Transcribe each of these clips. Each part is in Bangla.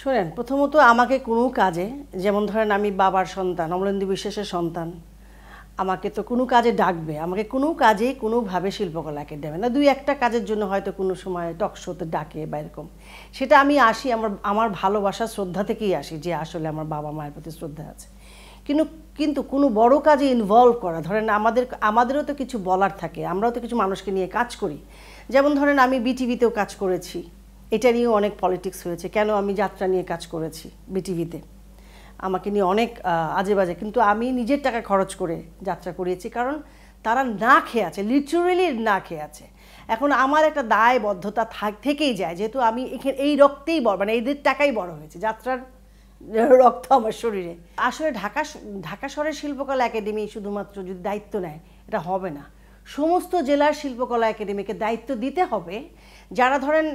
শোনেন প্রথমত আমাকে কোনো কাজে যেমন ধরেন আমি বাবার সন্তান অমলেন্দু বিশ্বাসের সন্তান আমাকে তো কোনো কাজে ডাকবে আমাকে কোনো কাজে কোনোভাবে শিল্পকলাকে দেবে না দুই একটা কাজের জন্য হয়তো কোনো সময় টক শোতে ডাকে বা এরকম সেটা আমি আসি আমার আমার ভালোবাসা শ্রদ্ধা থেকেই আসি যে আসলে আমার বাবা মায়ের প্রতি শ্রদ্ধা আছে কিন্তু কিন্তু কোনো বড় কাজে ইনভলভ করা ধরেন আমাদের আমাদেরও তো কিছু বলার থাকে আমরাও তো কিছু মানুষকে নিয়ে কাজ করি যেমন ধরেন আমি বিটিভিতেও কাজ করেছি এটা নিয়েও অনেক পলিটিক্স হয়েছে কেন আমি যাত্রা নিয়ে কাজ করেছি বিটিভিতে আমাকে নিয়ে অনেক আজে বাজে কিন্তু আমি নিজের টাকা খরচ করে যাত্রা করিয়েছি কারণ তারা না খেয়ে আছে লিচুরালি না খেয়ে আছে এখন আমার একটা দায়বদ্ধতা থাক থেকেই যায় যেহেতু আমি এখানে এই রক্তেই বড় মানে এদের টাকাই বড় হয়েছে যাত্রার রক্ত আমার শরীরে আসলে ঢাকা ঢাকা শহরের শিল্পকলা একাডেমি শুধুমাত্র যদি দায়িত্ব নেয় এটা হবে না সমস্ত জেলার শিল্পকলা একাডেমিকে দায়িত্ব দিতে হবে যারা ধরেন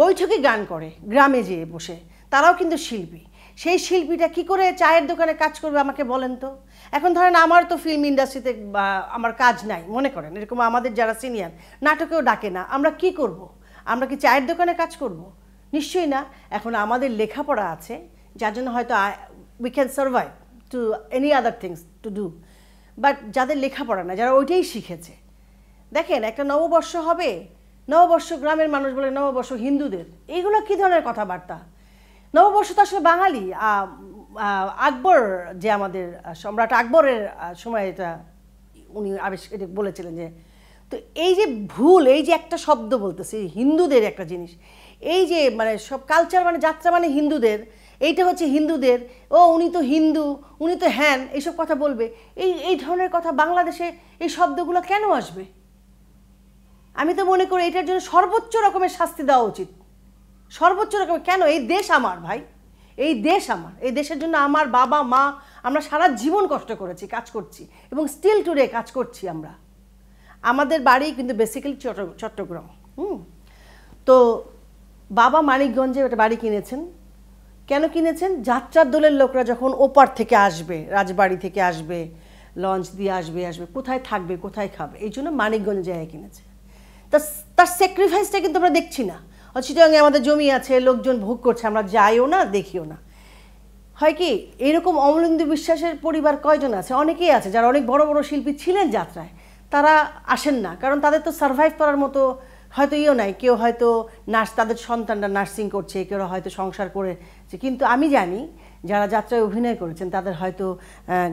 বৈঠকে গান করে গ্রামে যেয়ে বসে তারাও কিন্তু শিল্পী সেই শিল্পীটা কি করে চায়ের দোকানে কাজ করবে আমাকে বলেন তো এখন ধরেন আমার তো ফিল্ম ইন্ডাস্ট্রিতে আমার কাজ নাই মনে করেন এরকম আমাদের যারা সিনিয়র নাটকেও ডাকে না আমরা কি করব। আমরা কি চায়ের দোকানে কাজ করব। নিশ্চয়ই না এখন আমাদের লেখাপড়া আছে যার জন্য হয়তো we can survive to any other things to do but যাদের লেখাপড়া না যারা ওইটাই শিখেছে দেখেন একটা নববর্ষ হবে নববর্ষ গ্রামের মানুষ বলে নববর্ষ হিন্দুদের এইগুলো কী ধরনের কথাবার্তা নববর্ষ তো আসলে বাঙালি আকবর যে আমাদের সম্রাট আকবরের সময় এটা উনি আবিষ্কার বলেছিলেন যে তো এই যে ভুল এই যে একটা শব্দ বলতেছে হিন্দুদের একটা জিনিস এই যে মানে সব কালচার মানে যাত্রা মানে হিন্দুদের এইটা হচ্ছে হিন্দুদের ও উনি তো হিন্দু উনি তো হ্যান এইসব কথা বলবে এই এই ধরনের কথা বাংলাদেশে এই শব্দগুলো কেন আসবে আমি তো মনে করি এটার জন্য সর্বোচ্চ রকমের শাস্তি দেওয়া উচিত সর্বোচ্চ রকমের কেন এই দেশ আমার ভাই এই দেশ আমার এই দেশের জন্য আমার বাবা মা আমরা সারা জীবন কষ্ট করেছি কাজ করছি এবং স্টিল টুডে কাজ করছি আমরা আমাদের বাড়ি কিন্তু বেসিক্যালি চট্টগ্রাম হুম তো বাবা মানিকগঞ্জে একটা বাড়ি কিনেছেন কেন কিনেছেন যাত্রার দলের লোকরা যখন ওপার থেকে আসবে রাজবাড়ি থেকে আসবে লঞ্চ দিয়ে আসবে আসবে কোথায় থাকবে কোথায় খাবে এই জন্য মানিকগঞ্জ জায়গায় কিনেছে তার তার স্যাক্রিফাইসটা কিন্তু আমরা দেখছি না চিটাঙ্গে আমাদের জমি আছে লোকজন ভোগ করছে আমরা যাইও না দেখিও না হয় কি এরকম অমলেন্দু বিশ্বাসের পরিবার কয়জন আছে অনেকেই আছে যারা অনেক বড় বড় শিল্পী ছিলেন যাত্রায় তারা আসেন না কারণ তাদের তো সার্ভাইভ করার মতো হয়তো ইও নাই কেউ হয়তো নার্স তাদের সন্তানরা নার্সিং করছে কেউ হয়তো সংসার করেছে কিন্তু আমি জানি যারা যাত্রায় অভিনয় করেছেন তাদের হয়তো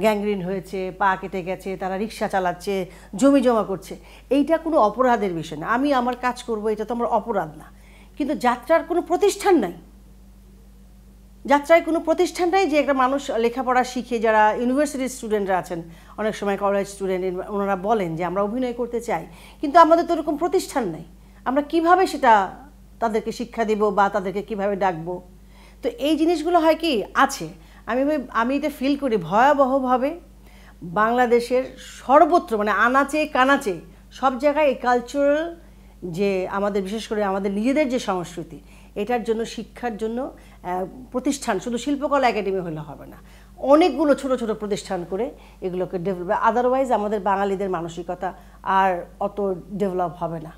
গ্যাংগ্রিন হয়েছে পা কেটে গেছে তারা রিক্সা চালাচ্ছে জমি জমা করছে এইটা কোনো অপরাধের বিষয় না আমি আমার কাজ করব এটা তো আমার অপরাধ না কিন্তু যাত্রার কোনো প্রতিষ্ঠান নাই যাত্রায় কোনো প্রতিষ্ঠান নাই যে একটা মানুষ লেখাপড়া শিখে যারা ইউনিভার্সিটির স্টুডেন্টরা আছেন অনেক সময় কলেজ স্টুডেন্ট ওনারা বলেন যে আমরা অভিনয় করতে চাই কিন্তু আমাদের তো ওরকম প্রতিষ্ঠান নেই আমরা কিভাবে সেটা তাদেরকে শিক্ষা দেব বা তাদেরকে কিভাবে ডাকবো তো এই জিনিসগুলো হয় কি আছে আমি আমি এটা ফিল করি ভয়াবহভাবে বাংলাদেশের সর্বত্র মানে আনাচে কানাচে সব জায়গায় এই কালচারাল যে আমাদের বিশেষ করে আমাদের নিজেদের যে সংস্কৃতি এটার জন্য শিক্ষার জন্য প্রতিষ্ঠান শুধু শিল্পকলা একাডেমি হলে হবে না অনেকগুলো ছোট ছোট প্রতিষ্ঠান করে এগুলোকে ডেভেলপ আদারওয়াইজ আমাদের বাঙালিদের মানসিকতা আর অত ডেভেলপ হবে না